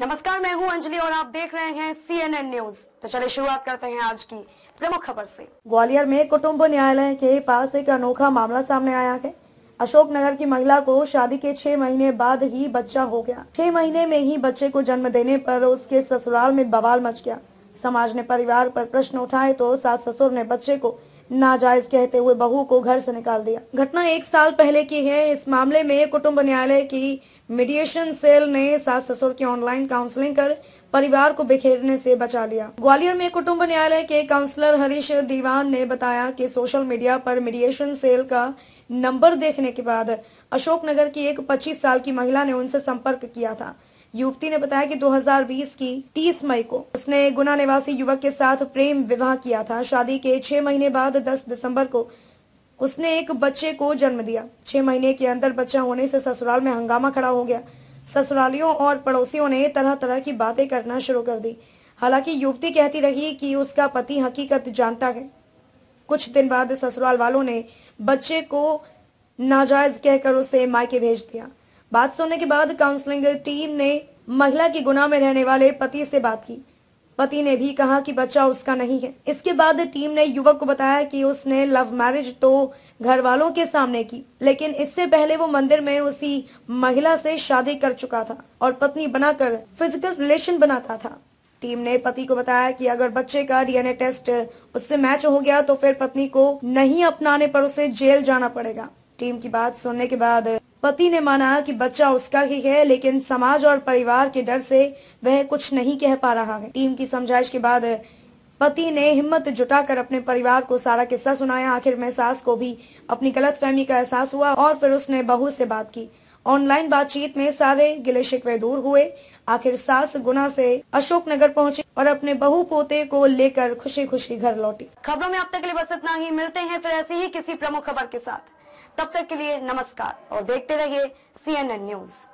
नमस्कार मैं हूं अंजलि और आप देख रहे हैं सी एन एन न्यूज तो चलिए शुरुआत करते हैं आज की प्रमुख खबर से ग्वालियर में कुटुम्ब न्यायालय के पास एक अनोखा मामला सामने आया है अशोकनगर की महिला को शादी के छह महीने बाद ही बच्चा हो गया छह महीने में ही बच्चे को जन्म देने पर उसके ससुराल में बवाल मच गया समाज ने परिवार पर प्रश्न उठाए तो सास ससुर ने बच्चे को नाजायज कहते हुए बहू को घर से निकाल दिया घटना एक साल पहले की है इस मामले में कुटुंब न्यायालय की मीडिएशन सेल ने सास ससुर की ऑनलाइन काउंसलिंग कर परिवार को बिखेरने से बचा लिया ग्वालियर में कुटुंब न्यायालय के काउंसलर हरीश दीवान ने बताया कि सोशल मीडिया पर मीडिएशन सेल का नंबर देखने के बाद अशोकनगर की एक 25 साल की महिला ने उनसे संपर्क किया था युवती ने बताया कि 2020 की 30 मई को उसने गुना निवासी युवक के साथ प्रेम विवाह किया था शादी के छह महीने बाद 10 दिसंबर को उसने एक बच्चे को जन्म दिया छह महीने के अंदर बच्चा होने से ससुराल में हंगामा खड़ा हो गया ससुरालियों और पड़ोसियों ने तरह तरह की बातें करना शुरू कर दी हालांकि युवती कहती रही कि उसका पति हकीकत जानता है कुछ दिन बाद ससुराल वालों ने बच्चे को नाजायज कहकर उसे मायके भेज दिया बात सुनने के बाद काउंसलिंग टीम ने महिला के गुना में रहने वाले पति से बात की पति ने भी कहा कि बच्चा उसका नहीं है इसके बाद टीम ने युवक को बताया कि उसने लव मैरिज तो घर वालों के सामने की लेकिन इससे पहले वो मंदिर में उसी महिला से शादी कर चुका था और पत्नी बनाकर फिजिकल रिलेशन बनाता था टीम ने पति को बताया कि अगर बच्चे का डीएनए टेस्ट उससे मैच हो गया तो फिर पत्नी को नहीं अपनाने पर उसे जेल जाना पड़ेगा टीम की बात सुनने के बाद पति ने माना कि बच्चा उसका ही है लेकिन समाज और परिवार के डर से वह कुछ नहीं कह पा रहा है टीम की समझाइश के बाद पति ने हिम्मत जुटाकर अपने परिवार को सारा किस्सा सुनाया आखिर में सास को भी अपनी गलत फहमी का एहसास हुआ और फिर उसने बहू से बात की ऑनलाइन बातचीत में सारे गिले शिकवे दूर हुए आखिर सास गुना से अशोकनगर पहुंची और अपने बहू पोते को लेकर खुशी खुशी घर लौटी खबरों में अब तक के लिए बस इतना ही मिलते हैं फिर ऐसी ही किसी प्रमुख खबर के साथ तब तक के लिए नमस्कार और देखते रहिए सी एन एन न्यूज़